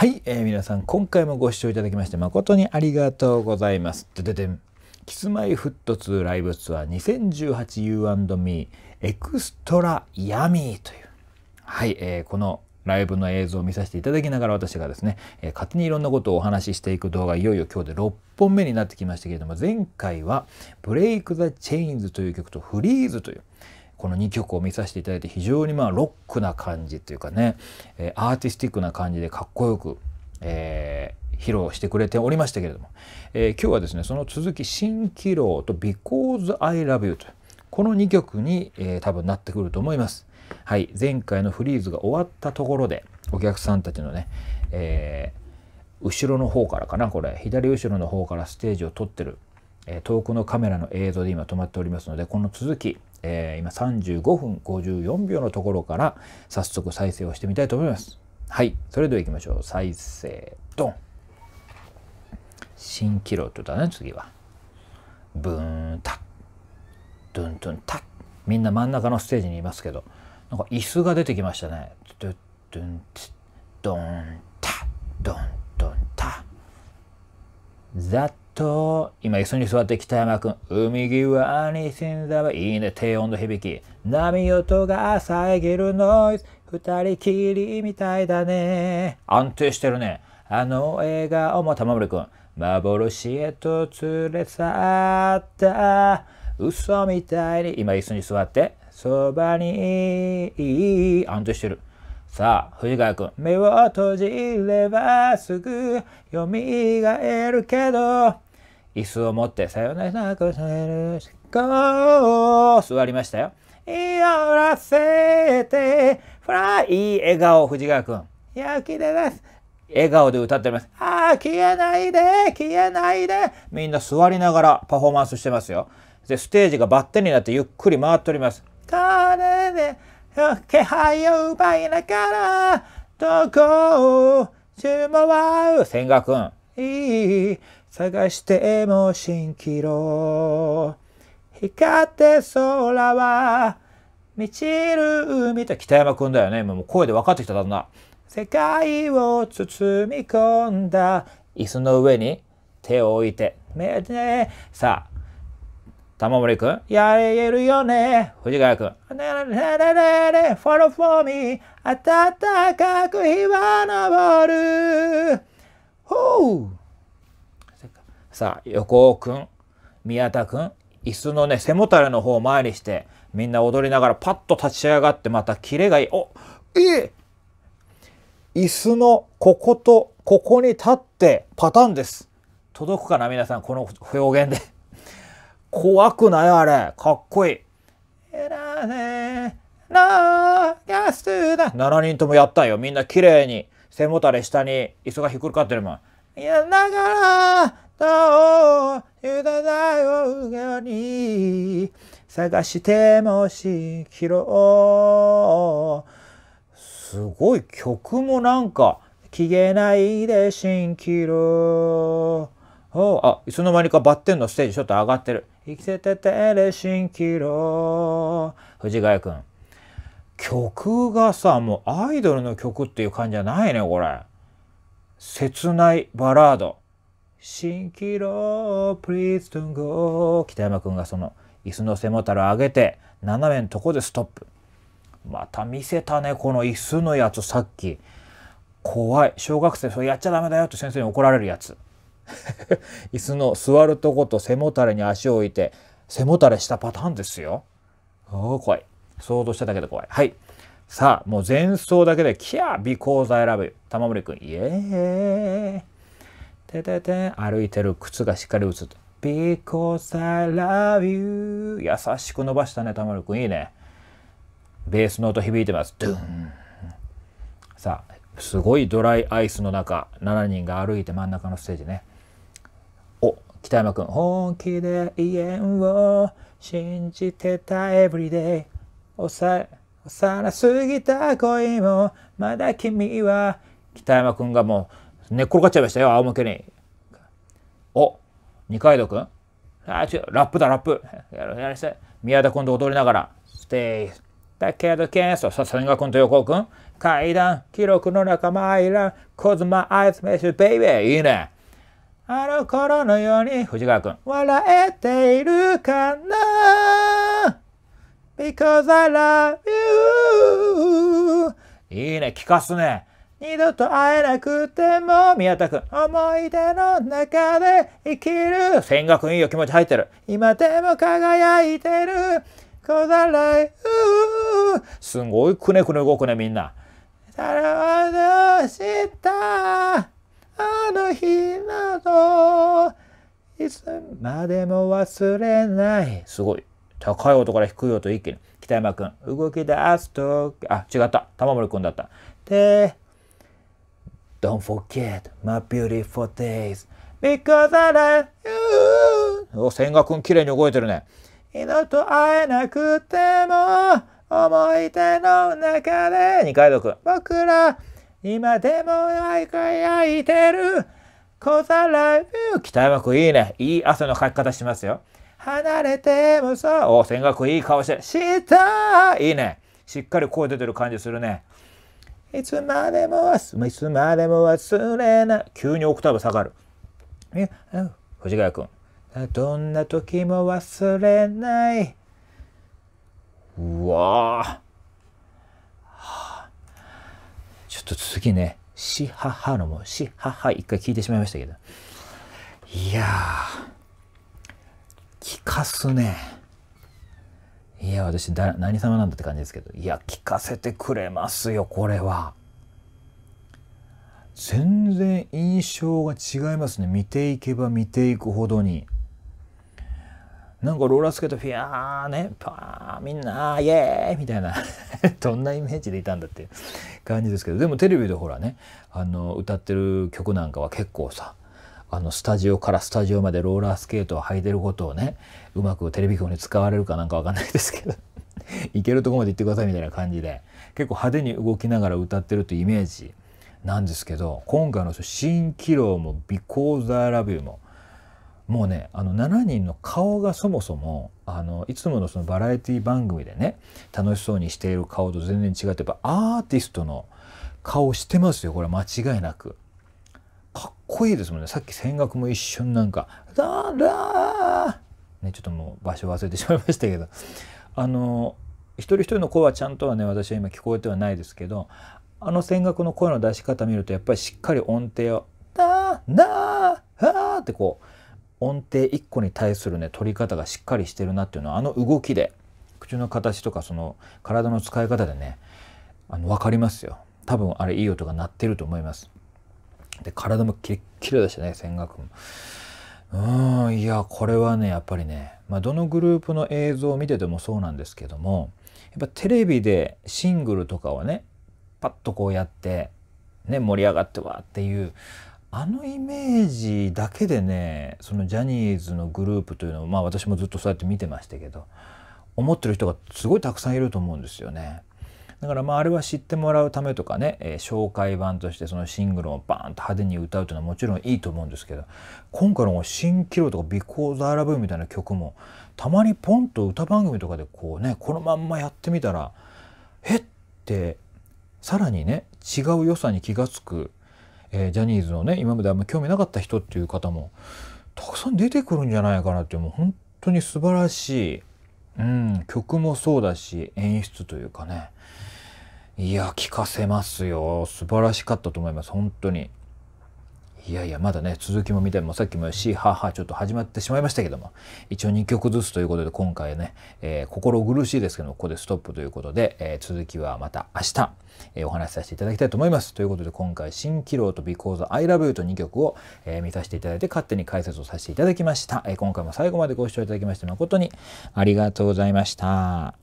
はい、えー、皆さん今回もご視聴いただきまして誠にありがとうございます。でででんキスマイフット2ライブツアー 2018U&Me エクストラヤミーという、はい、えー、このライブの映像を見させていただきながら私がですね、えー、勝手にいろんなことをお話ししていく動画いよいよ今日で6本目になってきましたけれども前回は「ブレイク・ザ・チェインズ」という曲と「フリーズ」というこの2曲を見させていただいて非常にまあロックな感じというかね、えアーティスティックな感じでかっこよく、えー、披露してくれておりましたけれども、えー、今日はですねその続き「蜃気楼」と「Because I Love You」とこの2曲に、えー、多分なってくると思います。はい、前回のフリーズが終わったところでお客さんたちのね、えー、後ろの方からかなこれ左後ろの方からステージを取ってるえ遠くのカメラの映像で今止まっておりますのでこの続き、えー、今35分54秒のところから早速再生をしてみたいと思いますはいそれでは行きましょう再生ドン新キロットだね次はブーンタッドゥントゥンタッみんな真ん中のステージにいますけどなんか椅子が出てきましたねドゥドゥンドンタドンドンタ That と、今椅子に座って北山くん、海際に死んだわ。いいね、低音の響き。波音が遮るノイズ、二人きりみたいだね。安定してるね。あの笑顔も玉森くん、幻へと連れ去った。嘘みたいに今椅子に座って、そばにいい。安定してる。さあ、藤川君。目を閉じればすぐ蘇るけど、椅子を持ってさよならなくされる思考座りましたよ。言おらせて、フライ、いい笑顔、藤川君。焼きでです。笑顔で歌っております。ああ、消えないで、消えないで。みんな座りながらパフォーマンスしてますよ。で、ステージがバッテンになってゆっくり回っております。彼で、気配を奪いながら、どこを注文は、千賀くん。いい、探しても蜃気楼。光って空は、満ちる海と北山くんだよね。もう声で分かってきただんだ。世界を包み込んだ椅子の上に手を置いて、目で、さあ、玉森くん、やれるよね。藤ヶ谷くん、ねれれれれれ、フォローフォーミー、暖かく日は昇る。ほうさあ、横尾くん、宮田くん、椅子のね、背もたれの方を前にして、みんな踊りながらパッと立ち上がってまたキレがいい。お、え椅子のこことここに立ってパターンです。届くかな皆さん、この表現で。怖くないあれ。かっこいい。えらねラーギャスだ。7人ともやったよ。みんな綺麗に。背もたれ下に椅子がひっくり返ってるもん。いや、だから、どう、ゆだだようよに、探してもしきろすごい曲もなんか、消えないで蜃気楼。おあ、いつの間にかバッテンのステージちょっと上がってる。生きてててれしんきろ。藤ヶ谷君曲がさ、もうアイドルの曲っていう感じじゃないね、これ。切ないバラード。新キロ、北山君がその椅子の背もたれを上げて、斜めのとこでストップ。また見せたね、この椅子のやつさっき。怖い。小学生、それやっちゃダメだよって先生に怒られるやつ。椅子の座るとこと背もたれに足を置いて背もたれしたパターンですよ。おお怖い。想像しただけで怖い。はい。さあもう前奏だけで「キャービコーザイラブユ」玉森くん「イエーイ」ててて歩いてる靴がしっかり映って Because I love you 優しく伸ばしたね、玉森くん。いいね。ベースの音響いてます。ドゥンさあ、すごいドライアイスの中、7人が歩いて真ん中のステージね。北山くん、本気でんを信じてたエブリデイ。おさ、らすぎた恋も、まだ君は。北山くんがもう、寝っ転がっちゃいましたよ、仰向けに。お、二階堂くんあ、違う、ラップだ、ラップ。ややせ。宮田くんと踊りながら、ステイ。だけど、ケンスと、さ、千賀くんと横尾くん。階段、記録の仲間、いらん。小妻、アイスメッシュ、ベイベー。いいね。あの頃のように藤川君笑えているかな Because I love you いいね聞かすね二度と会えなくても宮田君思い出の中で生きる千賀君いいよ気持ち入ってる今でも輝いてる Cause I love you すごいくねくね動くねみんな。たらわどうしたあの日など、いつまでも忘れない。すごい。高い音から低い音一気に。北山くん、動き出すと、あ、違った。玉森くんだった。で、Don't forget my beautiful days because I love you. お、千賀くん綺麗に動いてるね。犬と会えなくても思い出の中で二階堂くん、僕ら今でも輝いてる小皿北山くんいいね。いい汗の書き方しますよ。離れてもさ、お、千賀くんいい顔してしたいいね。しっかり声出てる感じするね。いつまでも忘れ、いつまでも忘れない。急にオクターブ下がる。え、藤ヶ谷くん。どんな時も忘れない。うわぁ。ちょっと次ね、シハハのも、シハハ一回聞いてしまいましたけど。いや聞かすね。いや、私だ、何様なんだって感じですけど。いや、聞かせてくれますよ、これは。全然印象が違いますね。見ていけば見ていくほどに。なんかローラースケートフィアーねパーみんなイエーイみたいな どんなイメージでいたんだっていう感じですけどでもテレビでほらねあの歌ってる曲なんかは結構さあのスタジオからスタジオまでローラースケートを履いてることをねうまくテレビ局に使われるかなんかわかんないですけど行 けるとこまで行ってくださいみたいな感じで結構派手に動きながら歌ってるというイメージなんですけど今回の「新機能も「Because I Love You」も「もうねあの7人の顔がそもそもあのいつものそのバラエティ番組でね楽しそうにしている顔と全然違ってやっぱアーティストの顔してますよこれ間違いなく。かっこいいですもんねさっき戦楽も一瞬なんか「だーラー!」ねちょっともう場所忘れてしまいましたけどあの一人一人の声はちゃんとはね私は今聞こえてはないですけどあの戦楽の声の出し方見るとやっぱりしっかり音程を「ダーダー!」ってこう音程1個に対するね取り方がしっかりしてるなっていうのはあの動きで口の形とかその体の使い方でねあの分かりますよ多分あれいい音が鳴ってると思いますで体もキレッキレだしね千賀君うんいやこれはねやっぱりね、まあ、どのグループの映像を見ててもそうなんですけどもやっぱテレビでシングルとかをねパッとこうやってね盛り上がってわっていうあのイメージだけでねそのジャニーズのグループというのをまあ私もずっとそうやって見てましたけど思ってる人がすごいたくさんいると思うんですよね。だからまああれは知ってもらうためとかね、えー、紹介版としてそのシングルをバーンと派手に歌うというのはもちろんいいと思うんですけど今回の「新キロ」とか「ビコ c a u s みたいな曲もたまにポンと歌番組とかでこうねこのまんまやってみたらえってさらにね違う良さに気が付くえー、ジャニーズのね今まであんま興味なかった人っていう方もたくさん出てくるんじゃないかなってもう本当に素晴らしい、うん、曲もそうだし演出というかねいや聞かせますよ素晴らしかったと思います本当にいやいや、まだね、続きも見たも、さっきもよし、はは、ちょっと始まってしまいましたけども、一応2曲ずつということで、今回ね、えー、心苦しいですけども、ここでストップということで、えー、続きはまた明日、えー、お話しさせていただきたいと思います。ということで、今回、新気楼と Because I Love You と2曲を、え見させていただいて、勝手に解説をさせていただきました、え今回も最後までご視聴いただきまして、誠にありがとうございました。